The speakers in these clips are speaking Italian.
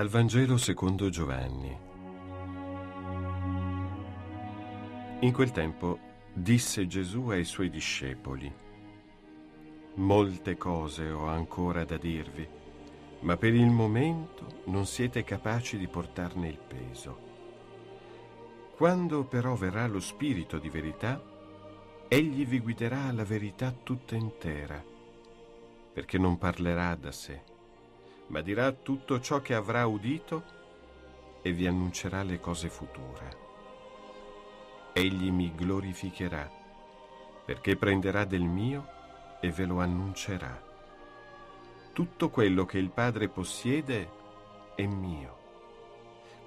Dal Vangelo secondo Giovanni. In quel tempo disse Gesù ai suoi discepoli, Molte cose ho ancora da dirvi, ma per il momento non siete capaci di portarne il peso. Quando però verrà lo Spirito di verità, egli vi guiderà alla verità tutta intera, perché non parlerà da sé ma dirà tutto ciò che avrà udito e vi annuncerà le cose future. Egli mi glorificherà, perché prenderà del mio e ve lo annuncerà. Tutto quello che il Padre possiede è mio.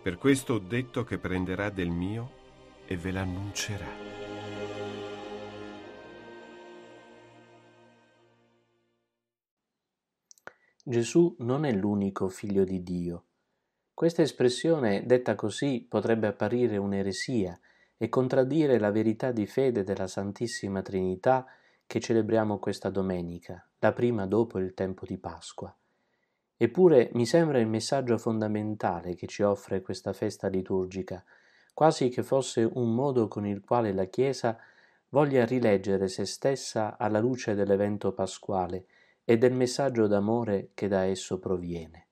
Per questo ho detto che prenderà del mio e ve l'annuncerà. Gesù non è l'unico figlio di Dio. Questa espressione, detta così, potrebbe apparire un'eresia e contraddire la verità di fede della Santissima Trinità che celebriamo questa domenica, la prima dopo il tempo di Pasqua. Eppure mi sembra il messaggio fondamentale che ci offre questa festa liturgica, quasi che fosse un modo con il quale la Chiesa voglia rileggere se stessa alla luce dell'evento pasquale, e del messaggio d'amore che da esso proviene.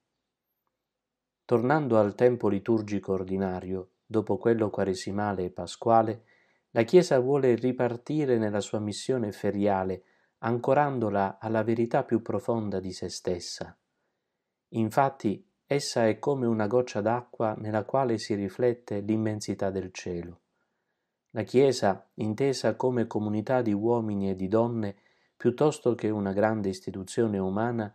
Tornando al tempo liturgico ordinario, dopo quello quaresimale e pasquale, la Chiesa vuole ripartire nella sua missione feriale, ancorandola alla verità più profonda di se stessa. Infatti, essa è come una goccia d'acqua nella quale si riflette l'immensità del cielo. La Chiesa, intesa come comunità di uomini e di donne, piuttosto che una grande istituzione umana,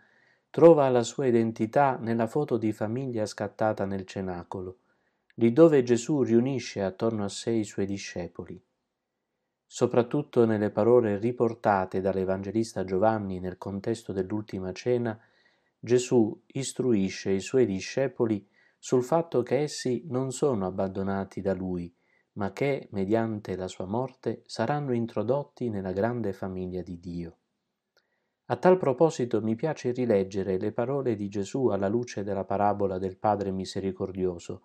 trova la sua identità nella foto di famiglia scattata nel cenacolo, lì dove Gesù riunisce attorno a sé i suoi discepoli. Soprattutto nelle parole riportate dall'Evangelista Giovanni nel contesto dell'ultima cena, Gesù istruisce i suoi discepoli sul fatto che essi non sono abbandonati da lui, ma che, mediante la sua morte, saranno introdotti nella grande famiglia di Dio. A tal proposito mi piace rileggere le parole di Gesù alla luce della parabola del Padre misericordioso,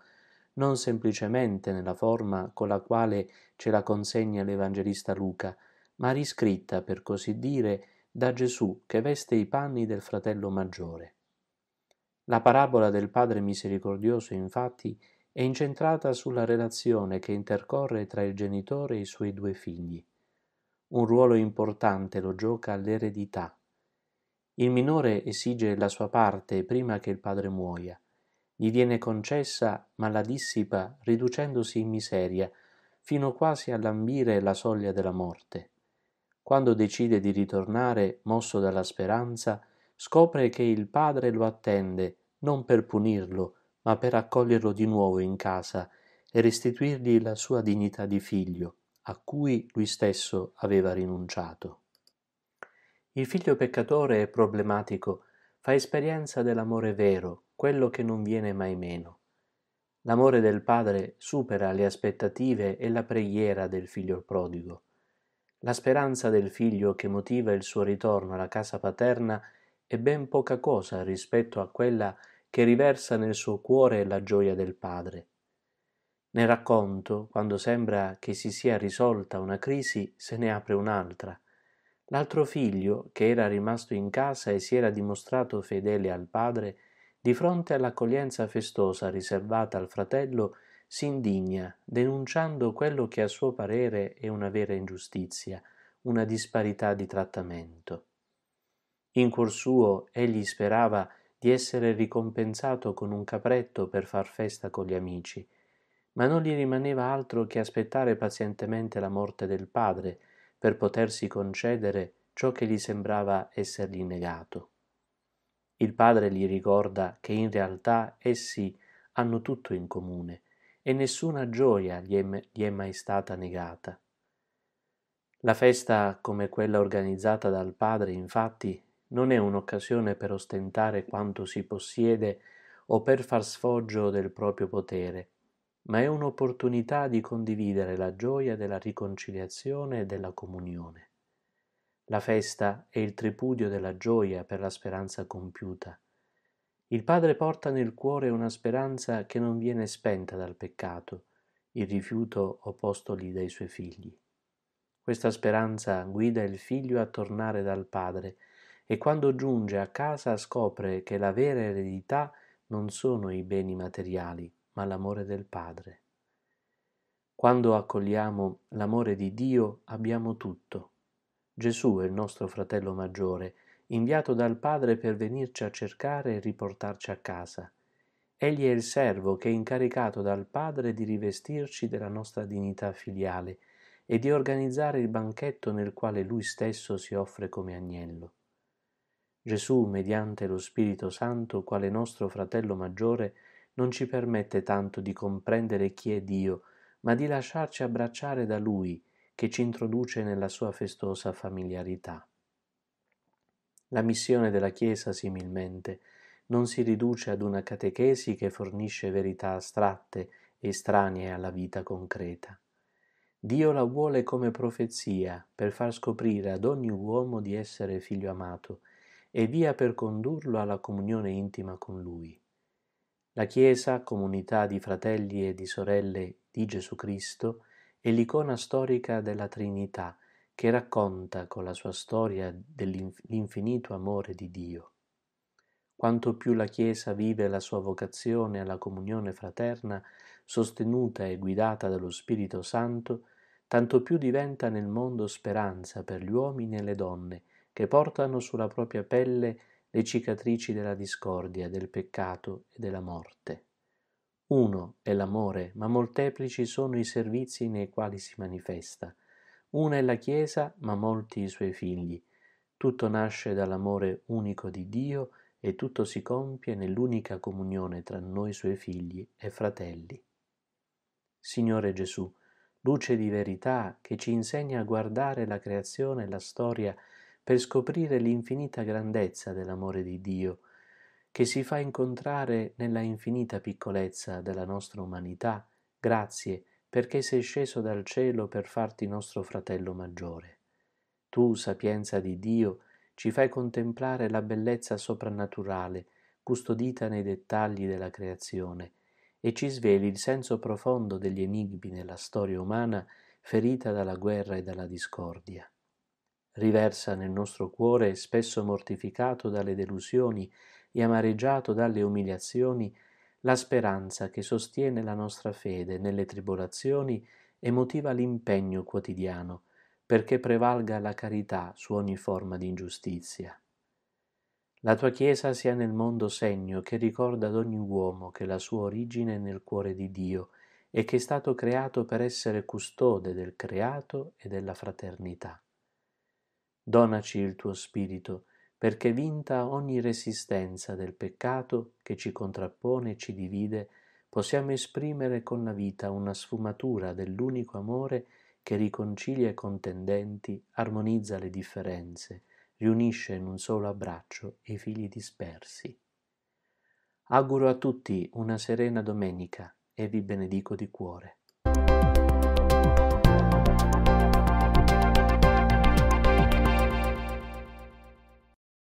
non semplicemente nella forma con la quale ce la consegna l'Evangelista Luca, ma riscritta, per così dire, da Gesù che veste i panni del fratello maggiore. La parabola del Padre misericordioso, infatti, è incentrata sulla relazione che intercorre tra il genitore e i suoi due figli. Un ruolo importante lo gioca l'eredità. Il minore esige la sua parte prima che il padre muoia. Gli viene concessa, ma la dissipa riducendosi in miseria, fino quasi a lambire la soglia della morte. Quando decide di ritornare, mosso dalla speranza, scopre che il padre lo attende non per punirlo, ma per accoglierlo di nuovo in casa e restituirgli la sua dignità di figlio, a cui lui stesso aveva rinunciato. Il figlio peccatore e problematico fa esperienza dell'amore vero, quello che non viene mai meno. L'amore del padre supera le aspettative e la preghiera del figlio prodigo. La speranza del figlio che motiva il suo ritorno alla casa paterna è ben poca cosa rispetto a quella che che riversa nel suo cuore la gioia del padre. Nel racconto, quando sembra che si sia risolta una crisi, se ne apre un'altra. L'altro figlio, che era rimasto in casa e si era dimostrato fedele al padre, di fronte all'accoglienza festosa riservata al fratello, si indigna, denunciando quello che a suo parere è una vera ingiustizia, una disparità di trattamento. In cuor suo egli sperava di essere ricompensato con un capretto per far festa con gli amici, ma non gli rimaneva altro che aspettare pazientemente la morte del padre per potersi concedere ciò che gli sembrava essergli negato. Il padre gli ricorda che in realtà essi hanno tutto in comune e nessuna gioia gli è, gli è mai stata negata. La festa come quella organizzata dal padre, infatti, non è un'occasione per ostentare quanto si possiede o per far sfoggio del proprio potere, ma è un'opportunità di condividere la gioia della riconciliazione e della comunione. La festa è il tripudio della gioia per la speranza compiuta. Il Padre porta nel cuore una speranza che non viene spenta dal peccato, il rifiuto opposto dai suoi figli. Questa speranza guida il figlio a tornare dal Padre, e quando giunge a casa scopre che la vera eredità non sono i beni materiali, ma l'amore del Padre. Quando accogliamo l'amore di Dio abbiamo tutto. Gesù è il nostro fratello maggiore, inviato dal Padre per venirci a cercare e riportarci a casa. Egli è il servo che è incaricato dal Padre di rivestirci della nostra dignità filiale e di organizzare il banchetto nel quale lui stesso si offre come agnello. Gesù, mediante lo Spirito Santo, quale nostro fratello maggiore, non ci permette tanto di comprendere chi è Dio, ma di lasciarci abbracciare da Lui, che ci introduce nella sua festosa familiarità. La missione della Chiesa, similmente, non si riduce ad una catechesi che fornisce verità astratte, e estranee alla vita concreta. Dio la vuole come profezia per far scoprire ad ogni uomo di essere figlio amato e via per condurlo alla comunione intima con Lui. La Chiesa, comunità di fratelli e di sorelle di Gesù Cristo, è l'icona storica della Trinità che racconta con la sua storia dell'infinito amore di Dio. Quanto più la Chiesa vive la sua vocazione alla comunione fraterna, sostenuta e guidata dallo Spirito Santo, tanto più diventa nel mondo speranza per gli uomini e le donne, che portano sulla propria pelle le cicatrici della discordia, del peccato e della morte. Uno è l'amore, ma molteplici sono i servizi nei quali si manifesta. Una è la Chiesa, ma molti i suoi figli. Tutto nasce dall'amore unico di Dio e tutto si compie nell'unica comunione tra noi suoi figli e fratelli. Signore Gesù, luce di verità che ci insegna a guardare la creazione e la storia per scoprire l'infinita grandezza dell'amore di Dio, che si fa incontrare nella infinita piccolezza della nostra umanità, grazie perché sei sceso dal cielo per farti nostro fratello maggiore. Tu, sapienza di Dio, ci fai contemplare la bellezza soprannaturale, custodita nei dettagli della creazione, e ci sveli il senso profondo degli enigmi nella storia umana ferita dalla guerra e dalla discordia riversa nel nostro cuore, spesso mortificato dalle delusioni e amareggiato dalle umiliazioni, la speranza che sostiene la nostra fede nelle tribolazioni e motiva l'impegno quotidiano perché prevalga la carità su ogni forma di ingiustizia. La tua Chiesa sia nel mondo segno che ricorda ad ogni uomo che la sua origine è nel cuore di Dio e che è stato creato per essere custode del creato e della fraternità. Donaci il tuo spirito, perché vinta ogni resistenza del peccato che ci contrappone e ci divide, possiamo esprimere con la vita una sfumatura dell'unico amore che riconcilia i contendenti, armonizza le differenze, riunisce in un solo abbraccio i figli dispersi. Auguro a tutti una serena domenica e vi benedico di cuore.